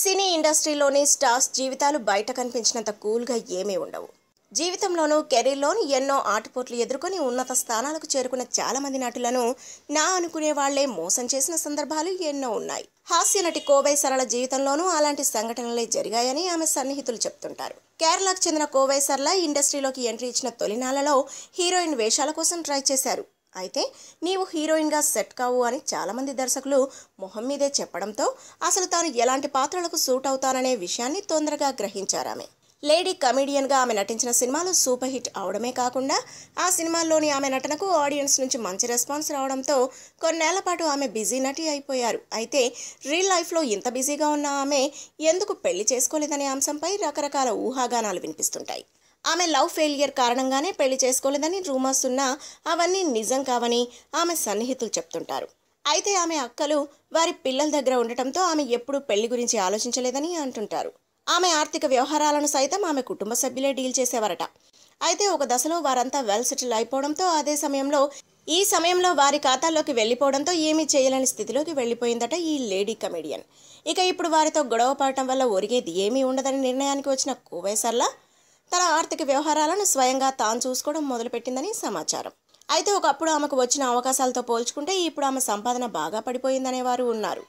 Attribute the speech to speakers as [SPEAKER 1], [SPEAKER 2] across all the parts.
[SPEAKER 1] సినీ ఇండస్ట్రీలోని stars జీవితాలు బయట కనిపించినంత కూల్గా ఏమీ ఉండవు జీవితంలోనూ కెరీర్లోనూ ఎన్నో ఆటపోట్లు ఎదుర్కొని ఉన్నత స్థానాలకు చేరుకున్న చాలామంది నటులను నా అనుకునే వాళ్లే మోసం చేసిన సందర్భాలు ఎన్నో ఉన్నాయి హాస్య నటి కోవై సరళ జీవితంలోనూ అలాంటి సంఘటనలే జరిగాయని ఆమె సన్నిహితులు చెప్తుంటారు కేరళకు చెందిన కోవై సరళ ఇండస్ట్రీలోకి ఎంట్రీ ఇచ్చిన తొలినాళ్లలో హీరోయిన్ వేషాల కోసం ట్రై చేశారు అయితే నీవు హీరోయిన్గా సెట్ కావు అని చాలామంది దర్శకులు మొహం మీదే చెప్పడంతో అసలు తాను ఎలాంటి పాత్రలకు సూట్ అవుతాననే విషయాన్ని తొందరగా గ్రహించారామె లేడీ కమీడియన్గా ఆమె నటించిన సినిమాలు సూపర్ హిట్ అవడమే కాకుండా ఆ సినిమాల్లోని ఆమె నటనకు ఆడియన్స్ నుంచి మంచి రెస్పాన్స్ రావడంతో కొన్నేళ్ల పాటు ఆమె బిజీ నటి అయిపోయారు అయితే రీల్ లైఫ్లో ఇంత బిజీగా ఉన్న ఆమె ఎందుకు పెళ్లి చేసుకోలేదనే అంశంపై రకరకాల ఊహాగానాలు వినిపిస్తుంటాయి ఆమె లవ్ ఫెయిలియర్ కారణంగానే పెళ్లి చేసుకోలేదని రూమర్స్ ఉన్నా అవన్నీ నిజం కావని ఆమె సన్నిహితులు చెప్తుంటారు అయితే ఆమె అక్కలు వారి పిల్లల దగ్గర ఉండటంతో ఆమె ఎప్పుడూ పెళ్లి గురించి ఆలోచించలేదని అంటుంటారు ఆమె ఆర్థిక వ్యవహారాలను సైతం ఆమె కుటుంబ సభ్యులే డీల్ చేసేవారట అయితే ఒక దశలో వారంతా వెల్ సెటిల్ అయిపోవడంతో అదే సమయంలో ఈ సమయంలో వారి ఖాతాల్లోకి వెళ్ళిపోవడంతో ఏమీ చేయలేని స్థితిలోకి వెళ్ళిపోయిందట ఈ లేడీ కమెడియన్ ఇక ఇప్పుడు వారితో గొడవ పడటం వల్ల ఒరిగేది ఏమీ ఉండదని నిర్ణయానికి వచ్చిన కోవేసర్లా తన ఆర్థిక వ్యవహారాలను స్వయంగా తాను చూసుకోవడం మొదలుపెట్టిందని సమాచారం అయితే ఒకప్పుడు ఆమెకు వచ్చిన అవకాశాలతో పోల్చుకుంటే ఇప్పుడు ఆమె సంపాదన బాగా పడిపోయిందనేవారు ఉన్నారు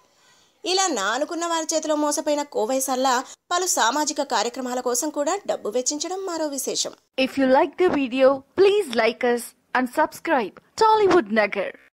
[SPEAKER 1] ఇలా నా అనుకున్న వారి చేతిలో మోసపోయిన కోవైసల్లా పలు సామాజిక కార్యక్రమాల కోసం కూడా డబ్బు వెచ్చించడం మరో విశేషం if you like the video please like us and subscribe Tollywood Nagar